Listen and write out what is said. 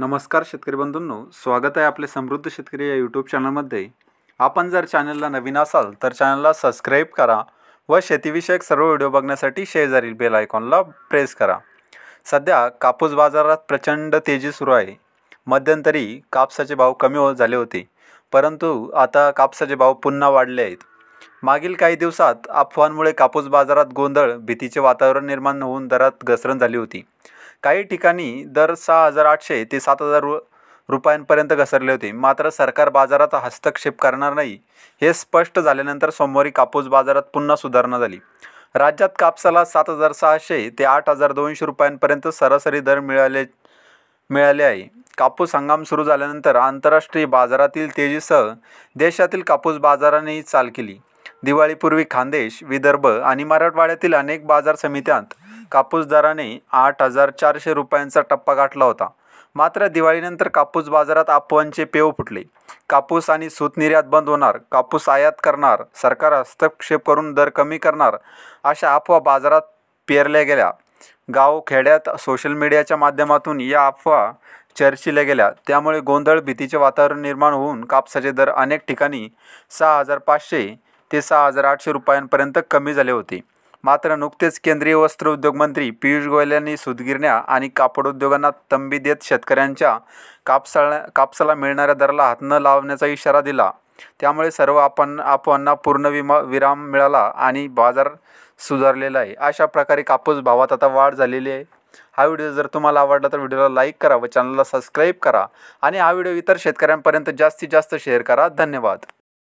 नमस्कार शेतकरी बंधूंनो स्वागत आहे आपले समृद्ध शेतकरी या यूट्यूब चॅनलमध्ये आपण जर चॅनलला नवीन असाल तर चॅनलला सबस्क्राईब करा व शेतीविषयक सर्व व्हिडिओ बघण्यासाठी शेजारील बेल आयकॉनला प्रेस करा सध्या कापूस बाजारात प्रचंड तेजी सुरू आहे मध्यंतरी कापसाचे भाव कमी हो झाले होते परंतु आता कापसाचे भाव पुन्हा वाढले आहेत मागील काही दिवसात अफवांमुळे कापूस बाजारात गोंधळ भीतीचे वातावरण निर्माण होऊन दरात घसरण झाली होती काही ठिकाणी दर सहा हजार आठशे ते सात हजार रुपयांपर्यंत घसरले होते मात्र सरकार बाजारात हस्तक्षेप करणार नाही हे स्पष्ट झाल्यानंतर सोमवारी कापूस बाजारात पुन्हा सुधारणा झाली राज्यात कापसाला सात हजार सहाशे ते आठ हजार दोनशे रुपयांपर्यंत सरासरी दर मिळाले मिळाले आहे कापूस हंगाम सुरू झाल्यानंतर आंतरराष्ट्रीय बाजारातील तेजीसह देशातील कापूस बाजारानेही चाल केली दिवाळीपूर्वी खानदेश विदर्भ आणि मराठवाड्यातील अनेक बाजार समित्यांत कापूस दराने आठ हजार चारशे रुपयांचा टप्पा गाठला होता मात्र दिवाळीनंतर कापूस बाजारात अफवांचे पेव फुटले कापूस आणि सूत निर्यात बंद होणार कापूस आयात करणार सरकार हस्तक्षेप करून दर कमी करणार अशा अफवा बाजारात पेरल्या गेल्या गाव खेड्यात सोशल मीडियाच्या माध्यमातून या अफवा चर्चिल्या गेल्या त्यामुळे गोंधळ भीतीचे वातावरण निर्माण होऊन कापसाचे दर अनेक ठिकाणी सहा हजार पाचशे ते सहा हजार आठशे रुपयांपर्यंत कमी झाले होते मात्र नुकतेच केंद्रीय वस्त्र उद्योग मंत्री पियुष गोयल यांनी सुतगिरण्या आणि कापड उद्योगांना तंबी देत शेतकऱ्यांच्या कापसाळ्या कापसाला मिळणाऱ्या दराला हात न लावण्याचा इशारा दिला त्यामुळे सर्व आपण आपवांना पूर्ण विमा विराम मिळाला आणि बाजार सुधारलेला आहे अशा प्रकारे कापूस भावात आता वाढ झालेली आहे हा व्हिडिओ जर तुम्हाला आवडला तर व्हिडिओला लाईक करा व चॅनलला सबस्क्राईब करा आणि हा व्हिडिओ इतर शेतकऱ्यांपर्यंत जास्तीत जास्त शेअर करा धन्यवाद